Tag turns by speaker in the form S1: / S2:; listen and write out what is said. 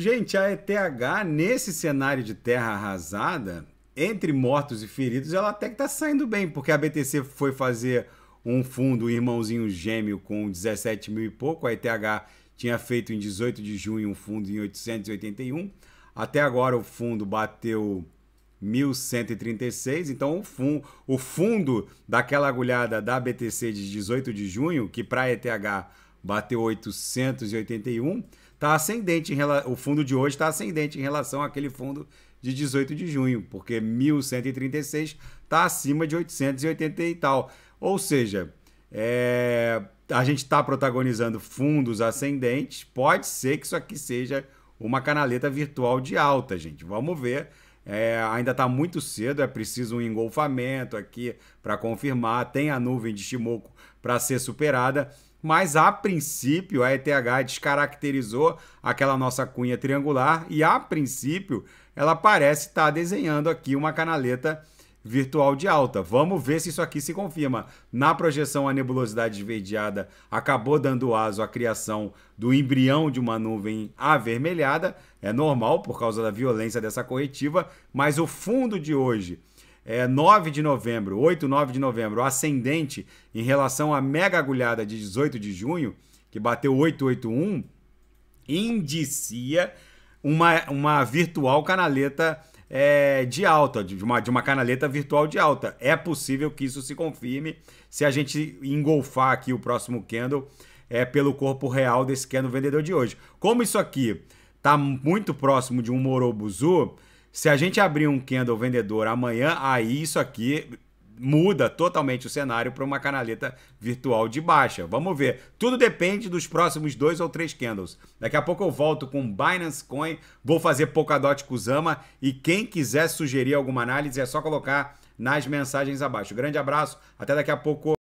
S1: Gente, a ETH, nesse cenário de terra arrasada, entre mortos e feridos, ela até que tá saindo bem, porque a BTC foi fazer um fundo um irmãozinho gêmeo com 17 mil e pouco, a ETH tinha feito em 18 de junho um fundo em 881, até agora o fundo bateu 1136, então o, fun o fundo daquela agulhada da BTC de 18 de junho, que para a ETH bateu 881, está ascendente, o fundo de hoje está ascendente em relação àquele fundo de 18 de junho, porque 1136 está acima de 880 e tal. Ou seja, é, a gente está protagonizando fundos ascendentes, pode ser que isso aqui seja uma canaleta virtual de alta, gente. Vamos ver. É, ainda está muito cedo, é preciso um engolfamento aqui para confirmar. Tem a nuvem de Shimoku para ser superada mas a princípio a ETH descaracterizou aquela nossa cunha triangular e a princípio ela parece estar tá desenhando aqui uma canaleta virtual de alta. Vamos ver se isso aqui se confirma. Na projeção, a nebulosidade esverdeada acabou dando aso à criação do embrião de uma nuvem avermelhada. É normal por causa da violência dessa corretiva, mas o fundo de hoje é, 9 de novembro, 8, 9 de novembro, ascendente em relação à mega agulhada de 18 de junho, que bateu 881, indicia uma, uma virtual canaleta é, de alta, de uma, de uma canaleta virtual de alta. É possível que isso se confirme se a gente engolfar aqui o próximo candle é, pelo corpo real desse candle vendedor de hoje. Como isso aqui está muito próximo de um Morobuzu, se a gente abrir um candle vendedor amanhã, aí isso aqui muda totalmente o cenário para uma canaleta virtual de baixa. Vamos ver. Tudo depende dos próximos dois ou três candles. Daqui a pouco eu volto com Binance Coin, vou fazer Polkadot Kusama e quem quiser sugerir alguma análise é só colocar nas mensagens abaixo. Grande abraço, até daqui a pouco.